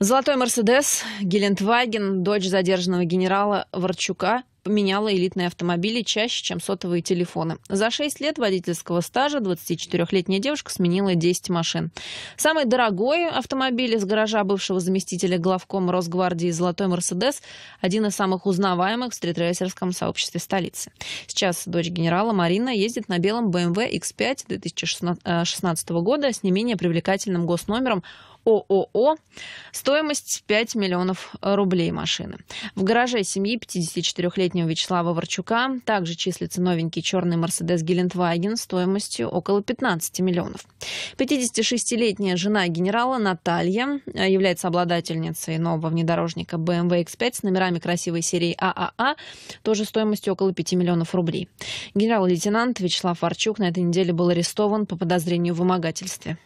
Золотой Мерседес, Гелендваген, дочь задержанного генерала Ворчука – меняла элитные автомобили чаще, чем сотовые телефоны. За 6 лет водительского стажа 24-летняя девушка сменила 10 машин. Самый дорогой автомобиль из гаража бывшего заместителя главкома Росгвардии «Золотой Мерседес» – один из самых узнаваемых в стритрейсерском сообществе столицы. Сейчас дочь генерала Марина ездит на белом BMW X5 2016 года с не менее привлекательным госномером ООО. Стоимость 5 миллионов рублей машины. В гараже семьи 54-летней 18 Вячеслава Ворчука также числится новенький черный Мерседес Гелендваген стоимостью около 15 миллионов. 56-летняя жена генерала Наталья э, является обладательницей нового внедорожника BMW X5 с номерами красивой серии ААА, а а», тоже стоимостью около 5 миллионов рублей. Генерал-лейтенант Вячеслав Ворчук на этой неделе был арестован по подозрению в вымогательстве.